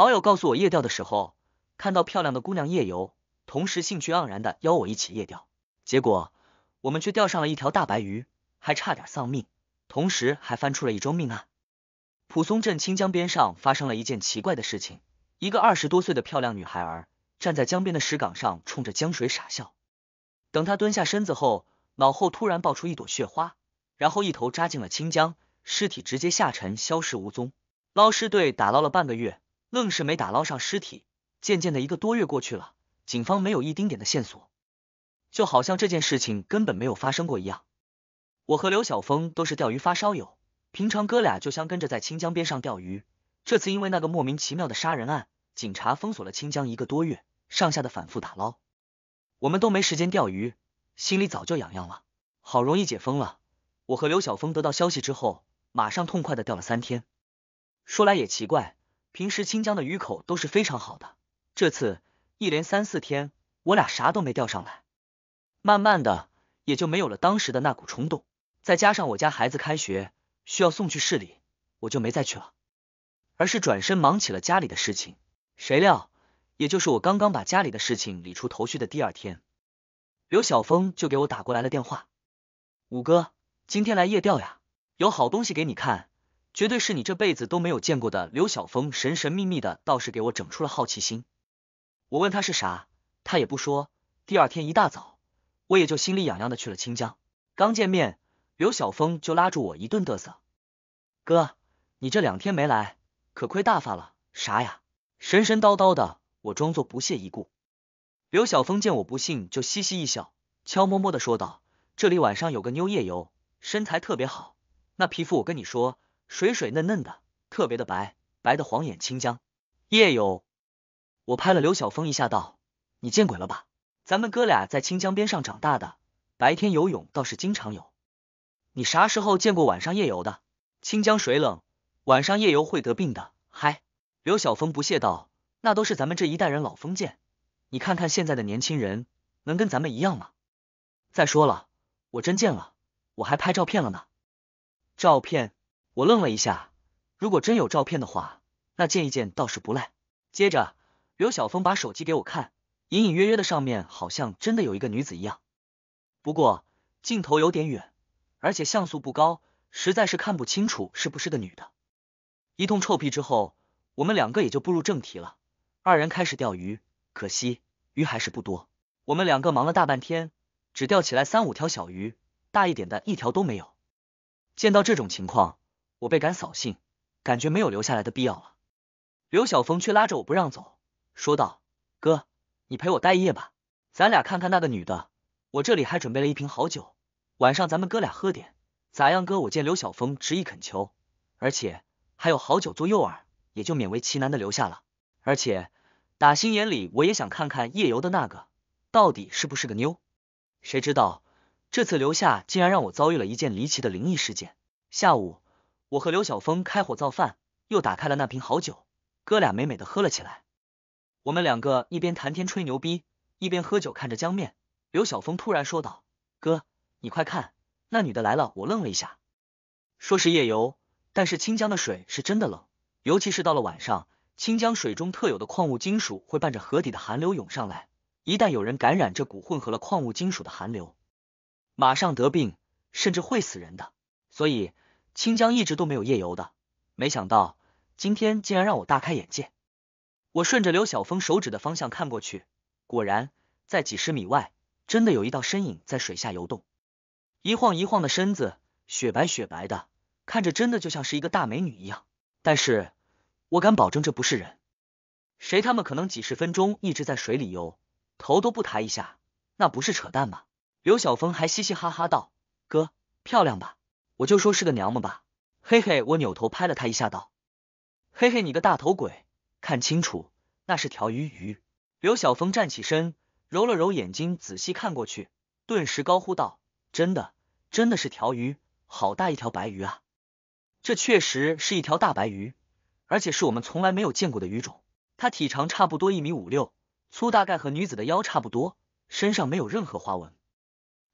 好友告诉我，夜钓的时候看到漂亮的姑娘夜游，同时兴趣盎然的邀我一起夜钓，结果我们却钓上了一条大白鱼，还差点丧命，同时还翻出了一桩命案。蒲松镇清江边上发生了一件奇怪的事情：一个二十多岁的漂亮女孩儿站在江边的石岗上，冲着江水傻笑。等她蹲下身子后，脑后突然爆出一朵血花，然后一头扎进了清江，尸体直接下沉，消失无踪。捞尸队打捞了半个月。愣是没打捞上尸体。渐渐的，一个多月过去了，警方没有一丁点的线索，就好像这件事情根本没有发生过一样。我和刘晓峰都是钓鱼发烧友，平常哥俩就相跟着在清江边上钓鱼。这次因为那个莫名其妙的杀人案，警察封锁了清江一个多月，上下的反复打捞，我们都没时间钓鱼，心里早就痒痒了。好容易解封了，我和刘晓峰得到消息之后，马上痛快的钓了三天。说来也奇怪。平时清江的鱼口都是非常好的，这次一连三四天，我俩啥都没钓上来，慢慢的也就没有了当时的那股冲动。再加上我家孩子开学需要送去市里，我就没再去了，而是转身忙起了家里的事情。谁料，也就是我刚刚把家里的事情理出头绪的第二天，刘晓峰就给我打过来了电话：“五哥，今天来夜钓呀，有好东西给你看。”绝对是你这辈子都没有见过的刘晓峰，神神秘秘的倒是给我整出了好奇心。我问他是啥，他也不说。第二天一大早，我也就心里痒痒的去了清江。刚见面，刘晓峰就拉住我一顿嘚瑟：“哥，你这两天没来，可亏大发了。”啥呀？神神叨叨的。我装作不屑一顾。刘晓峰见我不信，就嘻嘻一笑，悄摸摸的说道：“这里晚上有个妞夜游，身材特别好，那皮肤我跟你说。”水水嫩嫩的，特别的白白的，晃眼清江夜游。我拍了刘晓峰一下，道：“你见鬼了吧？咱们哥俩在清江边上长大的，白天游泳倒是经常有。你啥时候见过晚上夜游的？清江水冷，晚上夜游会得病的。”嗨，刘晓峰不屑道：“那都是咱们这一代人老封建，你看看现在的年轻人，能跟咱们一样吗？再说了，我真见了，我还拍照片了呢，照片。”我愣了一下，如果真有照片的话，那见一见倒是不赖。接着，刘晓峰把手机给我看，隐隐约约的上面好像真的有一个女子一样，不过镜头有点远，而且像素不高，实在是看不清楚是不是个女的。一通臭屁之后，我们两个也就步入正题了。二人开始钓鱼，可惜鱼还是不多。我们两个忙了大半天，只钓起来三五条小鱼，大一点的一条都没有。见到这种情况。我倍感扫兴，感觉没有留下来的必要了。刘晓峰却拉着我不让走，说道：“哥，你陪我待一夜吧，咱俩看看那个女的。我这里还准备了一瓶好酒，晚上咱们哥俩喝点，咋样？哥，我见刘晓峰执意恳求，而且还有好酒做诱饵，也就勉为其难的留下了。而且打心眼里我也想看看夜游的那个到底是不是个妞。谁知道这次留下竟然让我遭遇了一件离奇的灵异事件。下午。我和刘晓峰开火造饭，又打开了那瓶好酒，哥俩美美的喝了起来。我们两个一边谈天吹牛逼，一边喝酒，看着江面。刘晓峰突然说道：“哥，你快看，那女的来了！”我愣了一下，说是夜游，但是清江的水是真的冷，尤其是到了晚上，清江水中特有的矿物金属会伴着河底的寒流涌上来，一旦有人感染这股混合了矿物金属的寒流，马上得病，甚至会死人的。所以。清江一直都没有夜游的，没想到今天竟然让我大开眼界。我顺着刘晓峰手指的方向看过去，果然在几十米外真的有一道身影在水下游动，一晃一晃的身子，雪白雪白的，看着真的就像是一个大美女一样。但是我敢保证这不是人，谁他妈可能几十分钟一直在水里游，头都不抬一下？那不是扯淡吗？刘晓峰还嘻嘻哈哈道：“哥，漂亮吧？”我就说是个娘们吧，嘿嘿，我扭头拍了他一下，道：“嘿嘿，你个大头鬼，看清楚，那是条鱼鱼。”刘晓峰站起身，揉了揉眼睛，仔细看过去，顿时高呼道：“真的，真的是条鱼，好大一条白鱼啊！这确实是一条大白鱼，而且是我们从来没有见过的鱼种。它体长差不多一米五六，粗大概和女子的腰差不多，身上没有任何花纹，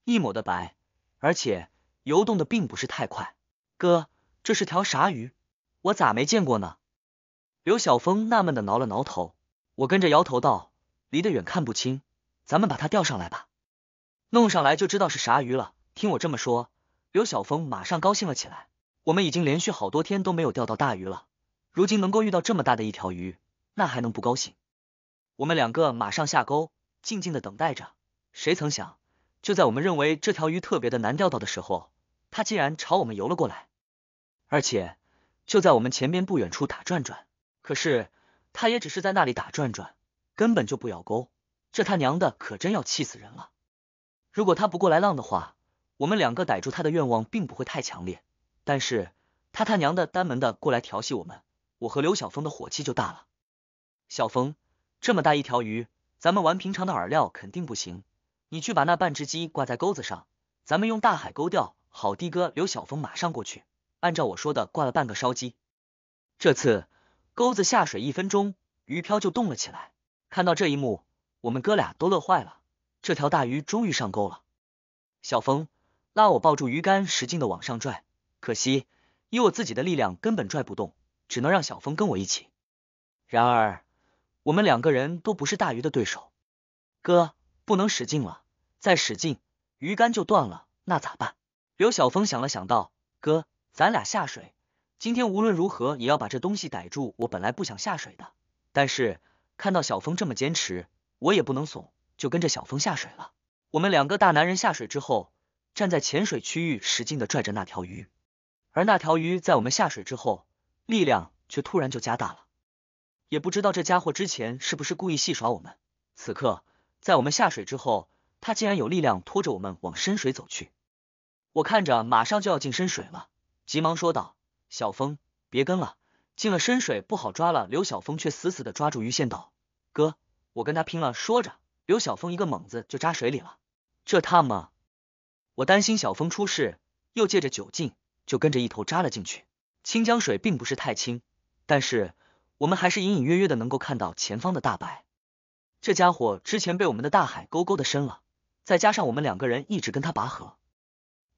一抹的白，而且。”游动的并不是太快，哥，这是条啥鱼？我咋没见过呢？刘晓峰纳闷的挠了挠头，我跟着摇头道：“离得远看不清，咱们把它钓上来吧，弄上来就知道是啥鱼了。”听我这么说，刘晓峰马上高兴了起来。我们已经连续好多天都没有钓到大鱼了，如今能够遇到这么大的一条鱼，那还能不高兴？我们两个马上下钩，静静的等待着。谁曾想，就在我们认为这条鱼特别的难钓到的时候。他竟然朝我们游了过来，而且就在我们前边不远处打转转。可是他也只是在那里打转转，根本就不咬钩。这他娘的可真要气死人了！如果他不过来浪的话，我们两个逮住他的愿望并不会太强烈。但是他他娘的单门的过来调戏我们，我和刘小峰的火气就大了。小峰，这么大一条鱼，咱们玩平常的饵料肯定不行。你去把那半只鸡挂在钩子上，咱们用大海钩钓。好的哥，刘小峰马上过去，按照我说的挂了半个烧鸡。这次钩子下水一分钟，鱼漂就动了起来。看到这一幕，我们哥俩都乐坏了。这条大鱼终于上钩了。小峰拉我抱住鱼竿，使劲的往上拽。可惜以我自己的力量根本拽不动，只能让小峰跟我一起。然而我们两个人都不是大鱼的对手。哥，不能使劲了，再使劲鱼竿就断了，那咋办？刘小峰想了想，道：“哥，咱俩下水，今天无论如何也要把这东西逮住。我本来不想下水的，但是看到小峰这么坚持，我也不能怂，就跟着小峰下水了。我们两个大男人下水之后，站在浅水区域，使劲的拽着那条鱼。而那条鱼在我们下水之后，力量却突然就加大了。也不知道这家伙之前是不是故意戏耍我们，此刻在我们下水之后，他竟然有力量拖着我们往深水走去。”我看着马上就要进深水了，急忙说道：“小峰，别跟了，进了深水不好抓了。”刘小峰却死死的抓住鱼线，道：“哥，我跟他拼了！”说着，刘小峰一个猛子就扎水里了。这他妈！我担心小峰出事，又借着酒劲，就跟着一头扎了进去。清江水并不是太清，但是我们还是隐隐约约的能够看到前方的大白。这家伙之前被我们的大海勾勾的深了，再加上我们两个人一直跟他拔河。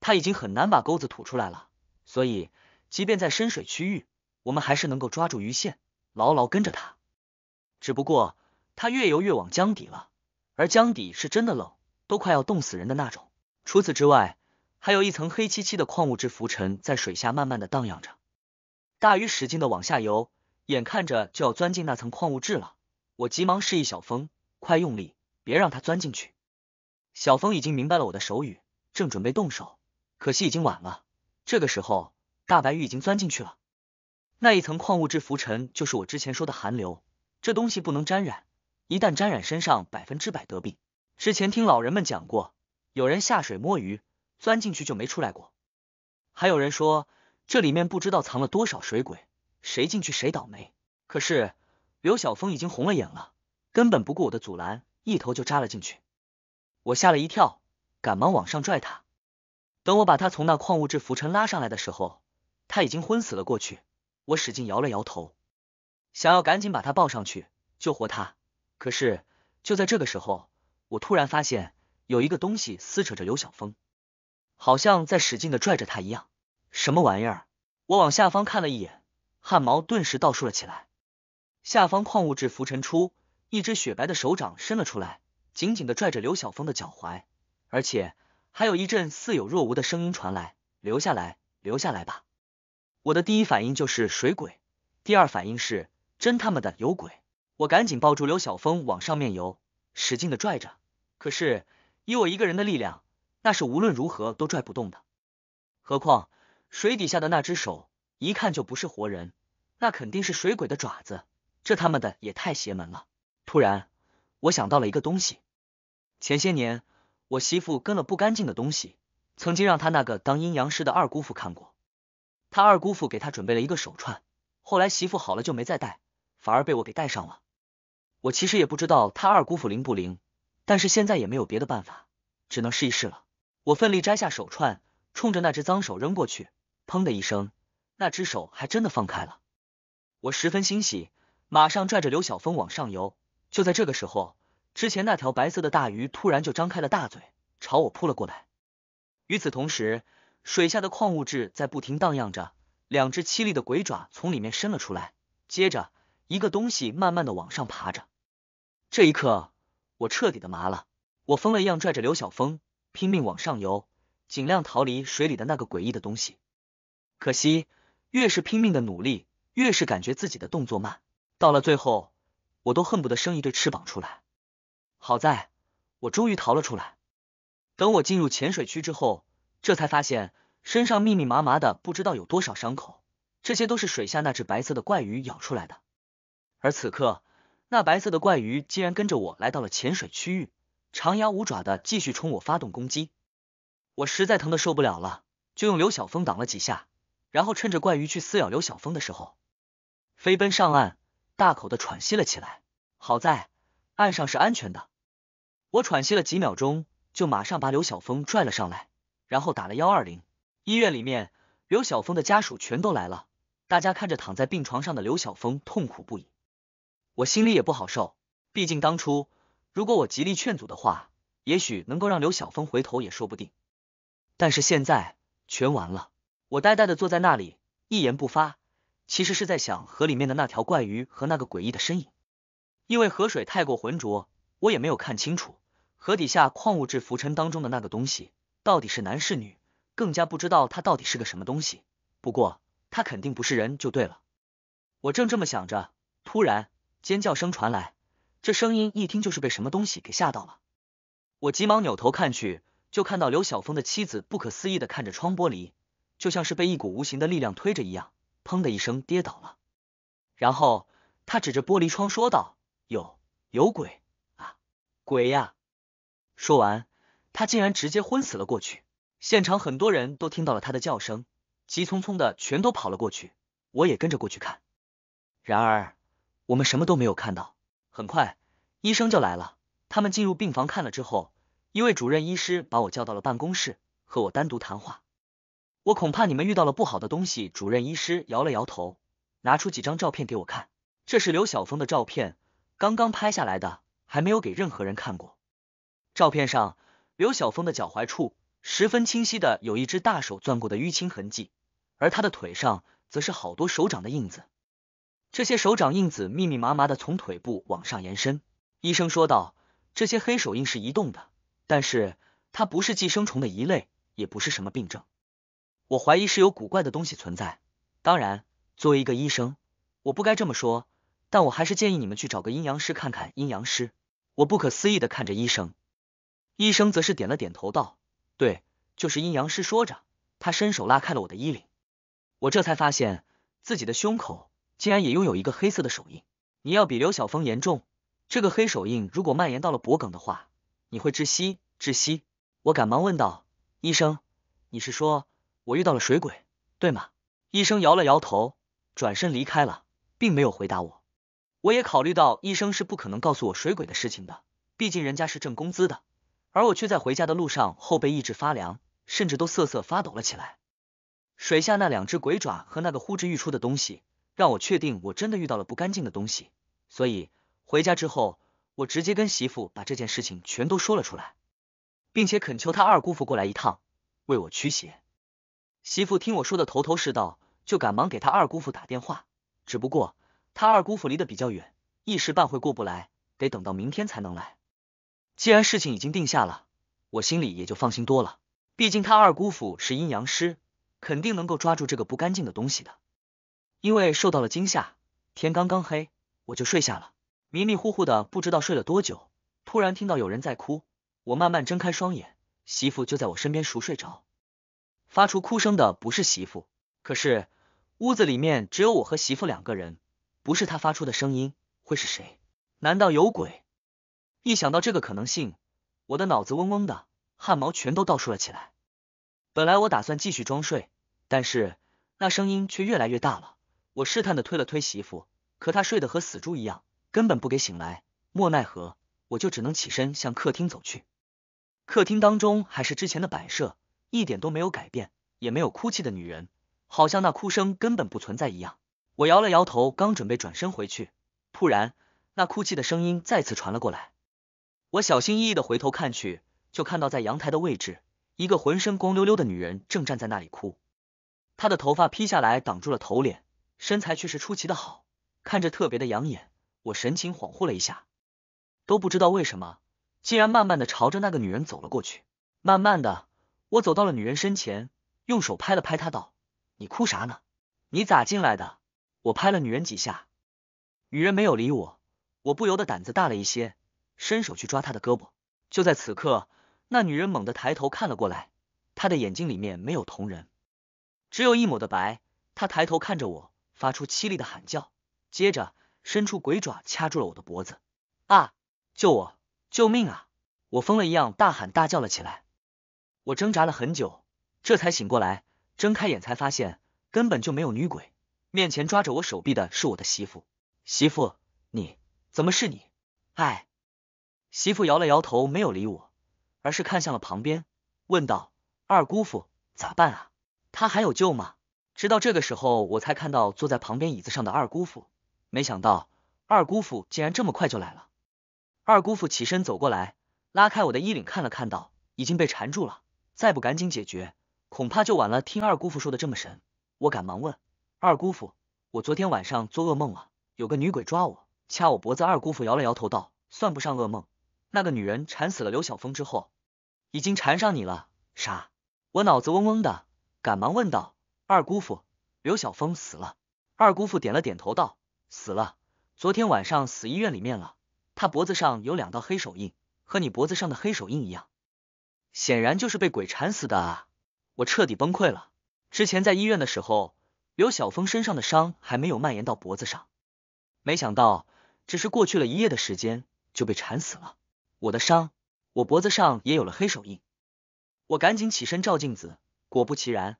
他已经很难把钩子吐出来了，所以即便在深水区域，我们还是能够抓住鱼线，牢牢跟着它。只不过，它越游越往江底了，而江底是真的冷，都快要冻死人的那种。除此之外，还有一层黑漆漆的矿物质浮尘在水下慢慢的荡漾着。大鱼使劲的往下游，眼看着就要钻进那层矿物质了，我急忙示意小峰快用力，别让它钻进去。小峰已经明白了我的手语，正准备动手。可惜已经晚了，这个时候大白玉已经钻进去了。那一层矿物质浮尘就是我之前说的寒流，这东西不能沾染，一旦沾染身上百分之百得病。之前听老人们讲过，有人下水摸鱼，钻进去就没出来过。还有人说这里面不知道藏了多少水鬼，谁进去谁倒霉。可是刘晓峰已经红了眼了，根本不顾我的阻拦，一头就扎了进去。我吓了一跳，赶忙往上拽他。等我把他从那矿物质浮尘拉上来的时候，他已经昏死了过去。我使劲摇了摇头，想要赶紧把他抱上去救活他。可是就在这个时候，我突然发现有一个东西撕扯着刘晓峰，好像在使劲的拽着他一样。什么玩意儿？我往下方看了一眼，汗毛顿时倒竖了起来。下方矿物质浮尘出一只雪白的手掌伸了出来，紧紧的拽着刘晓峰的脚踝，而且。还有一阵似有若无的声音传来，留下来，留下来吧！我的第一反应就是水鬼，第二反应是真他妈的有鬼！我赶紧抱住刘晓峰往上面游，使劲的拽着，可是以我一个人的力量，那是无论如何都拽不动的。何况水底下的那只手一看就不是活人，那肯定是水鬼的爪子，这他妈的也太邪门了！突然，我想到了一个东西，前些年。我媳妇跟了不干净的东西，曾经让她那个当阴阳师的二姑父看过，他二姑父给她准备了一个手串，后来媳妇好了就没再戴，反而被我给戴上了。我其实也不知道他二姑父灵不灵，但是现在也没有别的办法，只能试一试了。我奋力摘下手串，冲着那只脏手扔过去，砰的一声，那只手还真的放开了。我十分欣喜，马上拽着刘晓峰往上游。就在这个时候。之前那条白色的大鱼突然就张开了大嘴，朝我扑了过来。与此同时，水下的矿物质在不停荡漾着，两只凄厉的鬼爪从里面伸了出来。接着，一个东西慢慢的往上爬着。这一刻，我彻底的麻了。我疯了一样拽着刘晓峰，拼命往上游，尽量逃离水里的那个诡异的东西。可惜，越是拼命的努力，越是感觉自己的动作慢。到了最后，我都恨不得生一对翅膀出来。好在，我终于逃了出来。等我进入浅水区之后，这才发现身上密密麻麻的不知道有多少伤口，这些都是水下那只白色的怪鱼咬出来的。而此刻，那白色的怪鱼竟然跟着我来到了浅水区域，长牙舞爪的继续冲我发动攻击。我实在疼的受不了了，就用刘晓峰挡了几下，然后趁着怪鱼去撕咬刘晓峰的时候，飞奔上岸，大口的喘息了起来。好在。岸上是安全的，我喘息了几秒钟，就马上把刘晓峰拽了上来，然后打了幺二零。医院里面，刘晓峰的家属全都来了，大家看着躺在病床上的刘晓峰，痛苦不已。我心里也不好受，毕竟当初如果我极力劝阻的话，也许能够让刘晓峰回头也说不定。但是现在全完了，我呆呆的坐在那里，一言不发，其实是在想河里面的那条怪鱼和那个诡异的身影。因为河水太过浑浊，我也没有看清楚河底下矿物质浮尘当中的那个东西到底是男是女，更加不知道它到底是个什么东西。不过它肯定不是人，就对了。我正这么想着，突然尖叫声传来，这声音一听就是被什么东西给吓到了。我急忙扭头看去，就看到刘晓峰的妻子不可思议的看着窗玻璃，就像是被一股无形的力量推着一样，砰的一声跌倒了。然后他指着玻璃窗说道。有有鬼啊，鬼呀！说完，他竟然直接昏死了过去。现场很多人都听到了他的叫声，急匆匆的全都跑了过去。我也跟着过去看，然而我们什么都没有看到。很快，医生就来了，他们进入病房看了之后，一位主任医师把我叫到了办公室，和我单独谈话。我恐怕你们遇到了不好的东西。主任医师摇了摇头，拿出几张照片给我看，这是刘晓峰的照片。刚刚拍下来的，还没有给任何人看过。照片上，刘晓峰的脚踝处十分清晰的有一只大手攥过的淤青痕迹，而他的腿上则是好多手掌的印子。这些手掌印子密密麻麻的从腿部往上延伸。医生说道：“这些黑手印是移动的，但是它不是寄生虫的一类，也不是什么病症。我怀疑是有古怪的东西存在。当然，作为一个医生，我不该这么说。”但我还是建议你们去找个阴阳师看看阴阳师。我不可思议的看着医生，医生则是点了点头道：“对，就是阴阳师。”说着，他伸手拉开了我的衣领，我这才发现自己的胸口竟然也拥有一个黑色的手印。你要比刘小峰严重，这个黑手印如果蔓延到了脖梗的话，你会窒息窒息。我赶忙问道：“医生，你是说我遇到了水鬼，对吗？”医生摇了摇头，转身离开了，并没有回答我。我也考虑到医生是不可能告诉我水鬼的事情的，毕竟人家是挣工资的，而我却在回家的路上后背一直发凉，甚至都瑟瑟发抖了起来。水下那两只鬼爪和那个呼之欲出的东西，让我确定我真的遇到了不干净的东西。所以回家之后，我直接跟媳妇把这件事情全都说了出来，并且恳求他二姑父过来一趟，为我驱邪。媳妇听我说的头头是道，就赶忙给他二姑父打电话，只不过。他二姑父离得比较远，一时半会过不来，得等到明天才能来。既然事情已经定下了，我心里也就放心多了。毕竟他二姑父是阴阳师，肯定能够抓住这个不干净的东西的。因为受到了惊吓，天刚刚黑，我就睡下了，迷迷糊糊的不知道睡了多久。突然听到有人在哭，我慢慢睁开双眼，媳妇就在我身边熟睡着。发出哭声的不是媳妇，可是屋子里面只有我和媳妇两个人。不是他发出的声音，会是谁？难道有鬼？一想到这个可能性，我的脑子嗡嗡的，汗毛全都倒竖了起来。本来我打算继续装睡，但是那声音却越来越大了。我试探的推了推媳妇，可她睡得和死猪一样，根本不给醒来。莫奈何，我就只能起身向客厅走去。客厅当中还是之前的摆设，一点都没有改变，也没有哭泣的女人，好像那哭声根本不存在一样。我摇了摇头，刚准备转身回去，突然那哭泣的声音再次传了过来。我小心翼翼的回头看去，就看到在阳台的位置，一个浑身光溜溜的女人正站在那里哭。她的头发披下来挡住了头脸，身材却是出奇的好，看着特别的养眼。我神情恍惚了一下，都不知道为什么，竟然慢慢的朝着那个女人走了过去。慢慢的，我走到了女人身前，用手拍了拍她，道：“你哭啥呢？你咋进来的？”我拍了女人几下，女人没有理我，我不由得胆子大了一些，伸手去抓她的胳膊。就在此刻，那女人猛地抬头看了过来，她的眼睛里面没有瞳仁，只有一抹的白。她抬头看着我，发出凄厉的喊叫，接着伸出鬼爪掐住了我的脖子。啊！救我！救命啊！我疯了一样大喊大叫了起来。我挣扎了很久，这才醒过来，睁开眼才发现根本就没有女鬼。面前抓着我手臂的是我的媳妇，媳妇，你怎么是你？哎，媳妇摇了摇头，没有理我，而是看向了旁边，问道：“二姑父咋办啊？他还有救吗？”直到这个时候，我才看到坐在旁边椅子上的二姑父，没想到二姑父竟然这么快就来了。二姑父起身走过来，拉开我的衣领看了看，道：“已经被缠住了，再不赶紧解决，恐怕就晚了。”听二姑父说的这么神，我赶忙问。二姑父，我昨天晚上做噩梦了，有个女鬼抓我，掐我脖子。二姑父摇了摇头，道：“算不上噩梦，那个女人缠死了刘小峰之后，已经缠上你了。”啥？我脑子嗡嗡的，赶忙问道：“二姑父，刘小峰死了？”二姑父点了点头，道：“死了，昨天晚上死医院里面了。他脖子上有两道黑手印，和你脖子上的黑手印一样，显然就是被鬼缠死的啊！”我彻底崩溃了。之前在医院的时候。刘小峰身上的伤还没有蔓延到脖子上，没想到只是过去了一夜的时间就被缠死了。我的伤，我脖子上也有了黑手印。我赶紧起身照镜子，果不其然，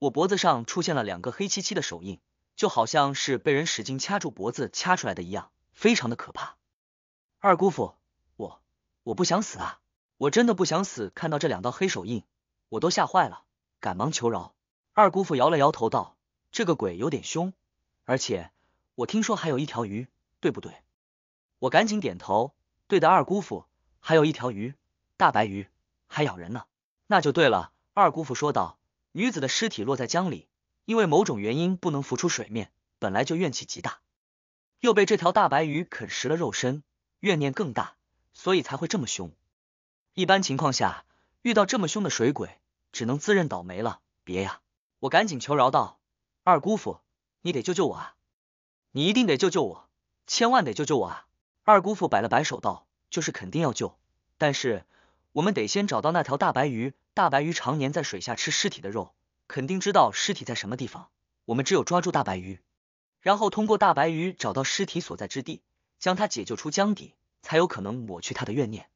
我脖子上出现了两个黑漆漆的手印，就好像是被人使劲掐住脖子掐出来的一样，非常的可怕。二姑父，我我不想死啊，我真的不想死。看到这两道黑手印，我都吓坏了，赶忙求饶。二姑父摇了摇头道。这个鬼有点凶，而且我听说还有一条鱼，对不对？我赶紧点头，对的，二姑父，还有一条鱼，大白鱼，还咬人呢。那就对了，二姑父说道。女子的尸体落在江里，因为某种原因不能浮出水面，本来就怨气极大，又被这条大白鱼啃食了肉身，怨念更大，所以才会这么凶。一般情况下，遇到这么凶的水鬼，只能自认倒霉了。别呀，我赶紧求饶道。二姑父，你得救救我啊！你一定得救救我，千万得救救我啊！二姑父摆了摆手道：“就是肯定要救，但是我们得先找到那条大白鱼。大白鱼常年在水下吃尸体的肉，肯定知道尸体在什么地方。我们只有抓住大白鱼，然后通过大白鱼找到尸体所在之地，将它解救出江底，才有可能抹去它的怨念。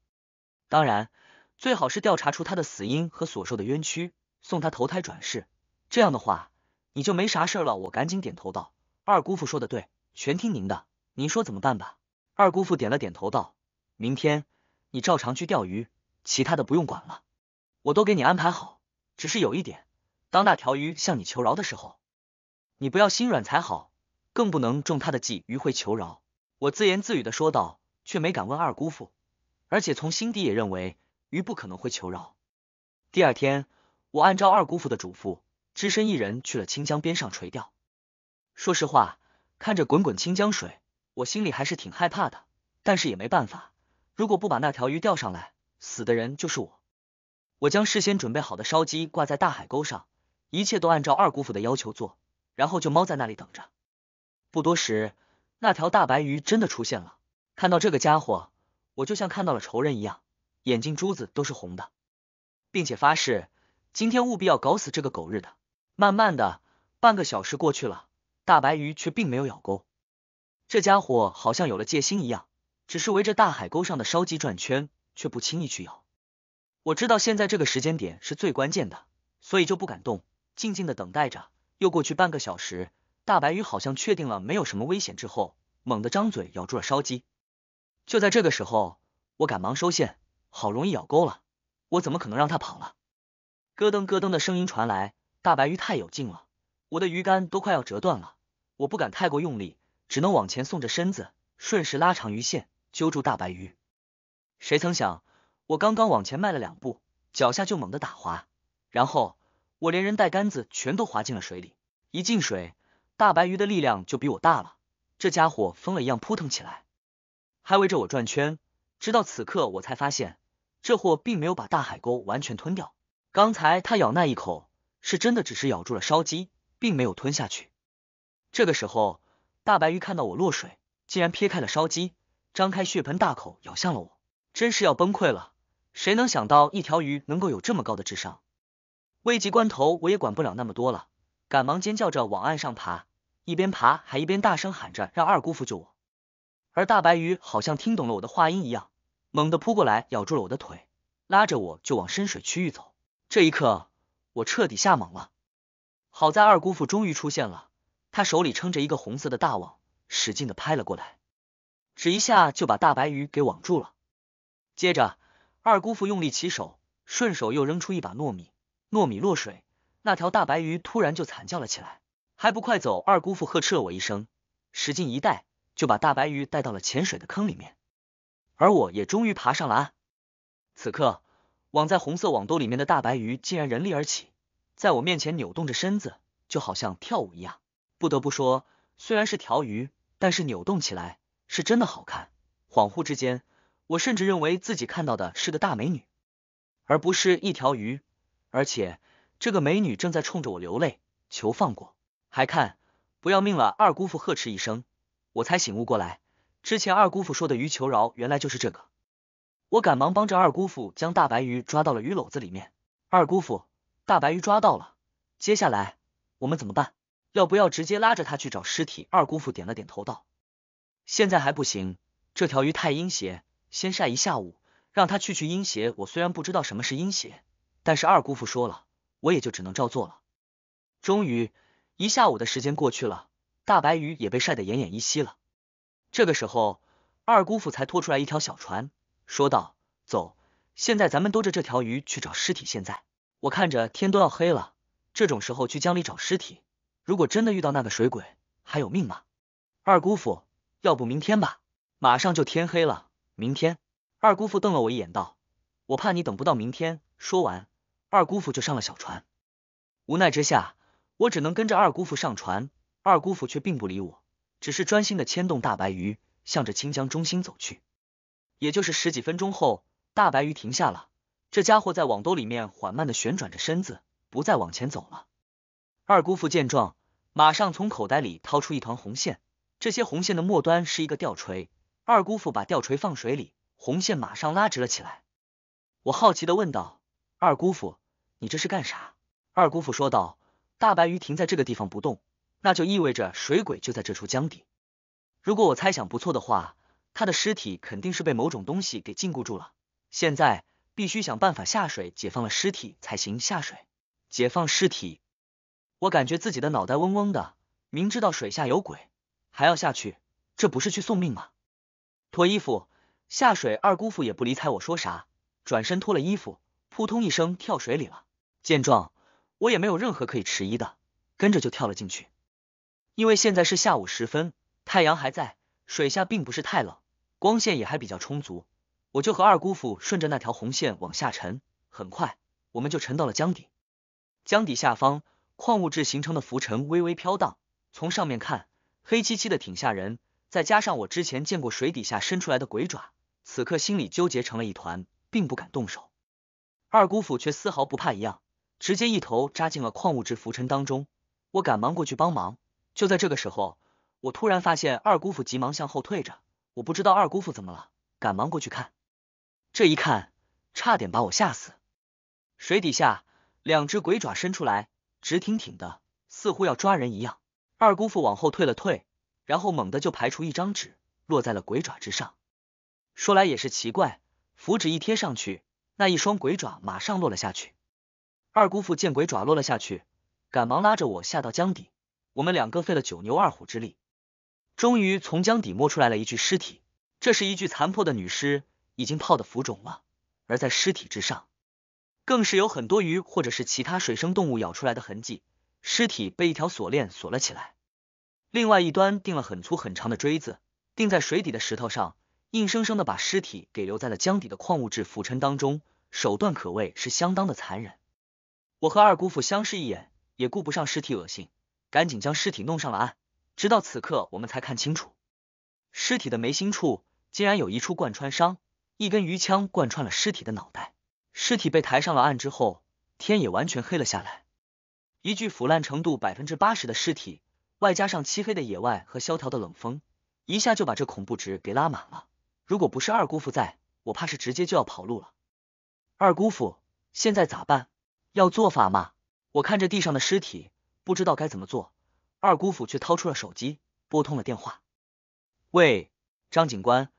当然，最好是调查出他的死因和所受的冤屈，送他投胎转世。这样的话。”你就没啥事儿了，我赶紧点头道：“二姑父说的对，全听您的，您说怎么办吧。”二姑父点了点头道：“明天你照常去钓鱼，其他的不用管了，我都给你安排好。只是有一点，当那条鱼向你求饶的时候，你不要心软才好，更不能中他的计，鱼会求饶。”我自言自语的说道，却没敢问二姑父，而且从心底也认为鱼不可能会求饶。第二天，我按照二姑父的嘱咐。只身一人去了清江边上垂钓。说实话，看着滚滚清江水，我心里还是挺害怕的。但是也没办法，如果不把那条鱼钓上来，死的人就是我。我将事先准备好的烧鸡挂在大海钩上，一切都按照二姑父的要求做，然后就猫在那里等着。不多时，那条大白鱼真的出现了。看到这个家伙，我就像看到了仇人一样，眼睛珠子都是红的，并且发誓今天务必要搞死这个狗日的。慢慢的，半个小时过去了，大白鱼却并没有咬钩。这家伙好像有了戒心一样，只是围着大海沟上的烧鸡转圈，却不轻易去咬。我知道现在这个时间点是最关键的，所以就不敢动，静静的等待着。又过去半个小时，大白鱼好像确定了没有什么危险之后，猛地张嘴咬住了烧鸡。就在这个时候，我赶忙收线，好容易咬钩了，我怎么可能让它跑了？咯噔咯噔的声音传来。大白鱼太有劲了，我的鱼竿都快要折断了。我不敢太过用力，只能往前送着身子，顺势拉长鱼线，揪住大白鱼。谁曾想，我刚刚往前迈了两步，脚下就猛地打滑，然后我连人带杆子全都滑进了水里。一进水，大白鱼的力量就比我大了，这家伙疯了一样扑腾起来，还围着我转圈。直到此刻，我才发现这货并没有把大海沟完全吞掉。刚才他咬那一口。是真的，只是咬住了烧鸡，并没有吞下去。这个时候，大白鱼看到我落水，竟然撇开了烧鸡，张开血盆大口咬向了我，真是要崩溃了。谁能想到一条鱼能够有这么高的智商？危急关头，我也管不了那么多了，赶忙尖叫着往岸上爬，一边爬还一边大声喊着让二姑父救我。而大白鱼好像听懂了我的话音一样，猛地扑过来咬住了我的腿，拉着我就往深水区域走。这一刻。我彻底吓懵了，好在二姑父终于出现了，他手里撑着一个红色的大网，使劲的拍了过来，只一下就把大白鱼给网住了。接着二姑父用力起手，顺手又扔出一把糯米，糯米落水，那条大白鱼突然就惨叫了起来，还不快走！二姑父呵斥了我一声，使劲一带就把大白鱼带到了潜水的坑里面，而我也终于爬上了岸。此刻网在红色网兜里面的大白鱼竟然人力而起。在我面前扭动着身子，就好像跳舞一样。不得不说，虽然是条鱼，但是扭动起来是真的好看。恍惚之间，我甚至认为自己看到的是个大美女，而不是一条鱼。而且这个美女正在冲着我流泪求放过，还看不要命了！二姑父呵斥一声，我才醒悟过来，之前二姑父说的鱼求饶，原来就是这个。我赶忙帮着二姑父将大白鱼抓到了鱼篓子里面。二姑父。大白鱼抓到了，接下来我们怎么办？要不要直接拉着他去找尸体？二姑父点了点头，道：“现在还不行，这条鱼太阴邪，先晒一下午，让它去去阴邪。”我虽然不知道什么是阴邪，但是二姑父说了，我也就只能照做了。终于，一下午的时间过去了，大白鱼也被晒得奄奄一息了。这个时候，二姑父才拖出来一条小船，说道：“走，现在咱们兜着这条鱼去找尸体。”现在。我看着天都要黑了，这种时候去江里找尸体，如果真的遇到那个水鬼，还有命吗？二姑父，要不明天吧，马上就天黑了。明天。二姑父瞪了我一眼，道：“我怕你等不到明天。”说完，二姑父就上了小船。无奈之下，我只能跟着二姑父上船。二姑父却并不理我，只是专心的牵动大白鱼，向着清江中心走去。也就是十几分钟后，大白鱼停下了。这家伙在网兜里面缓慢的旋转着身子，不再往前走了。二姑父见状，马上从口袋里掏出一团红线，这些红线的末端是一个吊锤。二姑父把吊锤放水里，红线马上拉直了起来。我好奇的问道：“二姑父，你这是干啥？”二姑父说道：“大白鱼停在这个地方不动，那就意味着水鬼就在这处江底。如果我猜想不错的话，他的尸体肯定是被某种东西给禁锢住了。现在。”必须想办法下水，解放了尸体才行。下水，解放尸体。我感觉自己的脑袋嗡嗡的，明知道水下有鬼，还要下去，这不是去送命吗？脱衣服，下水。二姑父也不理睬我说啥，转身脱了衣服，扑通一声跳水里了。见状，我也没有任何可以迟疑的，跟着就跳了进去。因为现在是下午时分，太阳还在，水下并不是太冷，光线也还比较充足。我就和二姑父顺着那条红线往下沉，很快我们就沉到了江底。江底下方矿物质形成的浮尘微微飘荡，从上面看黑漆漆的，挺吓人。再加上我之前见过水底下伸出来的鬼爪，此刻心里纠结成了一团，并不敢动手。二姑父却丝毫不怕一样，直接一头扎进了矿物质浮尘当中。我赶忙过去帮忙，就在这个时候，我突然发现二姑父急忙向后退着，我不知道二姑父怎么了，赶忙过去看。这一看，差点把我吓死。水底下两只鬼爪伸出来，直挺挺的，似乎要抓人一样。二姑父往后退了退，然后猛地就排出一张纸，落在了鬼爪之上。说来也是奇怪，符纸一贴上去，那一双鬼爪马上落了下去。二姑父见鬼爪落了下去，赶忙拉着我下到江底。我们两个费了九牛二虎之力，终于从江底摸出来了一具尸体。这是一具残破的女尸。已经泡得浮肿了，而在尸体之上，更是有很多鱼或者是其他水生动物咬出来的痕迹。尸体被一条锁链锁了起来，另外一端钉了很粗很长的锥子，钉在水底的石头上，硬生生的把尸体给留在了江底的矿物质浮尘当中，手段可谓是相当的残忍。我和二姑父相视一眼，也顾不上尸体恶心，赶紧将尸体弄上了岸。直到此刻，我们才看清楚，尸体的眉心处竟然有一处贯穿伤。一根鱼枪贯穿了尸体的脑袋，尸体被抬上了岸之后，天也完全黑了下来。一具腐烂程度百分之八十的尸体，外加上漆黑的野外和萧条的冷风，一下就把这恐怖值给拉满了。如果不是二姑父在，我怕是直接就要跑路了。二姑父，现在咋办？要做法吗？我看着地上的尸体，不知道该怎么做。二姑父却掏出了手机，拨通了电话。喂，张警官。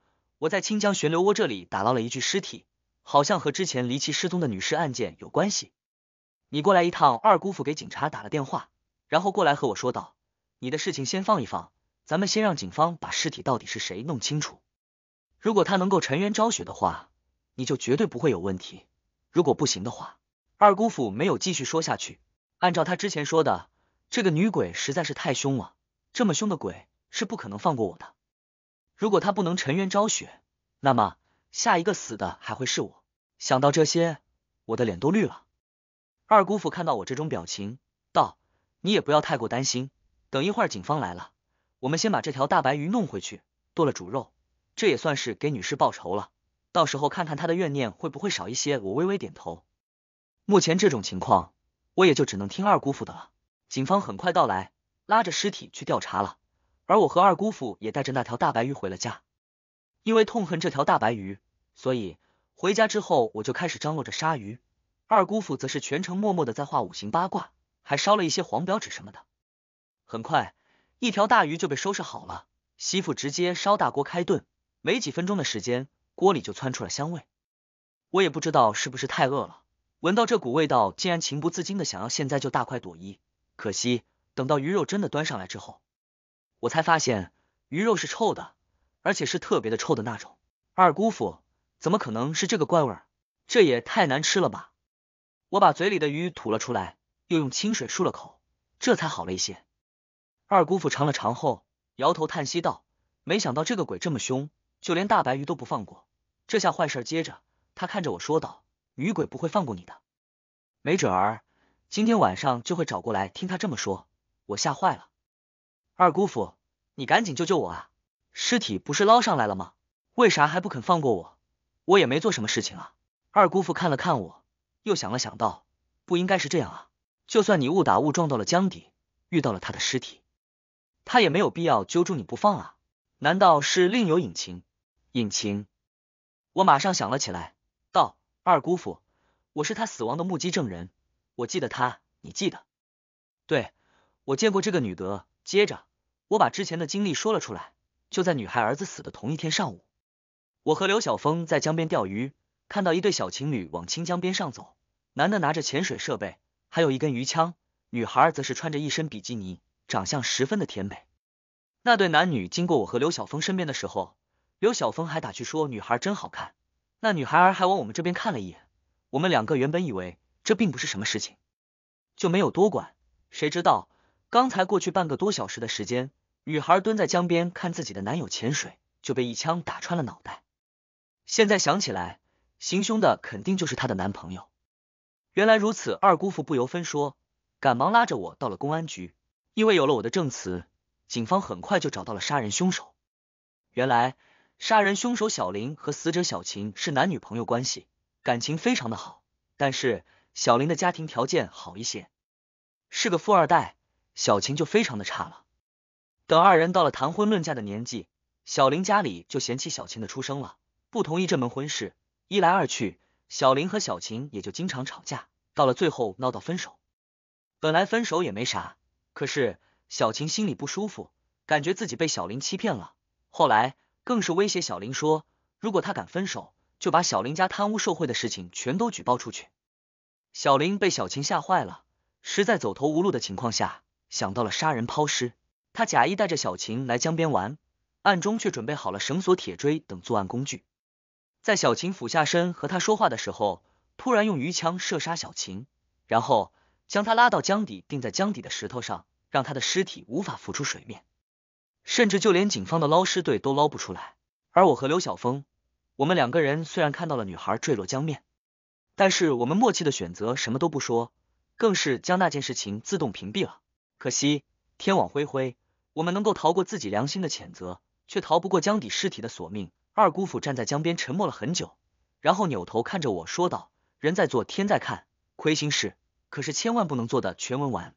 我在清江悬流窝这里打捞了一具尸体，好像和之前离奇失踪的女尸案件有关系。你过来一趟，二姑父给警察打了电话，然后过来和我说道：“你的事情先放一放，咱们先让警方把尸体到底是谁弄清楚。如果他能够沉冤昭雪的话，你就绝对不会有问题。如果不行的话，二姑父没有继续说下去。按照他之前说的，这个女鬼实在是太凶了，这么凶的鬼是不可能放过我的。”如果他不能沉冤昭雪，那么下一个死的还会是我。想到这些，我的脸都绿了。二姑父看到我这种表情，道：“你也不要太过担心，等一会儿警方来了，我们先把这条大白鱼弄回去，剁了煮肉，这也算是给女士报仇了。到时候看看她的怨念会不会少一些。”我微微点头。目前这种情况，我也就只能听二姑父的了。警方很快到来，拉着尸体去调查了。而我和二姑父也带着那条大白鱼回了家，因为痛恨这条大白鱼，所以回家之后我就开始张罗着杀鱼，二姑父则是全程默默的在画五行八卦，还烧了一些黄表纸什么的。很快，一条大鱼就被收拾好了，媳妇直接烧大锅开炖，没几分钟的时间，锅里就窜出了香味。我也不知道是不是太饿了，闻到这股味道，竟然情不自禁的想要现在就大快朵颐。可惜，等到鱼肉真的端上来之后。我才发现，鱼肉是臭的，而且是特别的臭的那种。二姑父，怎么可能是这个怪味？这也太难吃了吧！我把嘴里的鱼吐了出来，又用清水漱了口，这才好了一些。二姑父尝了尝后，摇头叹息道：“没想到这个鬼这么凶，就连大白鱼都不放过。这下坏事接着。”他看着我说道：“女鬼不会放过你的，没准儿今天晚上就会找过来。”听他这么说，我吓坏了。二姑父，你赶紧救救我啊！尸体不是捞上来了吗？为啥还不肯放过我？我也没做什么事情啊！二姑父看了看我，又想了想道：“不应该是这样啊！就算你误打误撞到了江底，遇到了他的尸体，他也没有必要揪住你不放啊！难道是另有隐情？隐情？我马上想了起来，道：“二姑父，我是他死亡的目击证人，我记得他，你记得？对，我见过这个女的。”接着。我把之前的经历说了出来。就在女孩儿子死的同一天上午，我和刘晓峰在江边钓鱼，看到一对小情侣往清江边上走。男的拿着潜水设备，还有一根鱼枪；女孩则是穿着一身比基尼，长相十分的甜美。那对男女经过我和刘晓峰身边的时候，刘晓峰还打趣说：“女孩真好看。”那女孩还往我们这边看了一眼。我们两个原本以为这并不是什么事情，就没有多管。谁知道刚才过去半个多小时的时间。女孩蹲在江边看自己的男友潜水，就被一枪打穿了脑袋。现在想起来，行凶的肯定就是她的男朋友。原来如此，二姑父不由分说，赶忙拉着我到了公安局。因为有了我的证词，警方很快就找到了杀人凶手。原来，杀人凶手小林和死者小琴是男女朋友关系，感情非常的好。但是小林的家庭条件好一些，是个富二代，小琴就非常的差了。等二人到了谈婚论嫁的年纪，小林家里就嫌弃小琴的出生了，不同意这门婚事。一来二去，小林和小琴也就经常吵架，到了最后闹到分手。本来分手也没啥，可是小琴心里不舒服，感觉自己被小林欺骗了。后来更是威胁小林说，如果他敢分手，就把小林家贪污受贿的事情全都举报出去。小林被小琴吓坏了，实在走投无路的情况下，想到了杀人抛尸。他假意带着小琴来江边玩，暗中却准备好了绳索、铁锥等作案工具。在小琴俯下身和他说话的时候，突然用鱼枪射杀小琴，然后将她拉到江底，钉在江底的石头上，让她的尸体无法浮出水面，甚至就连警方的捞尸队都捞不出来。而我和刘晓峰，我们两个人虽然看到了女孩坠落江面，但是我们默契的选择什么都不说，更是将那件事情自动屏蔽了。可惜天网恢恢。我们能够逃过自己良心的谴责，却逃不过江底尸体的索命。二姑父站在江边沉默了很久，然后扭头看着我说道：“人在做，天在看，亏心事可是千万不能做的。”全文完。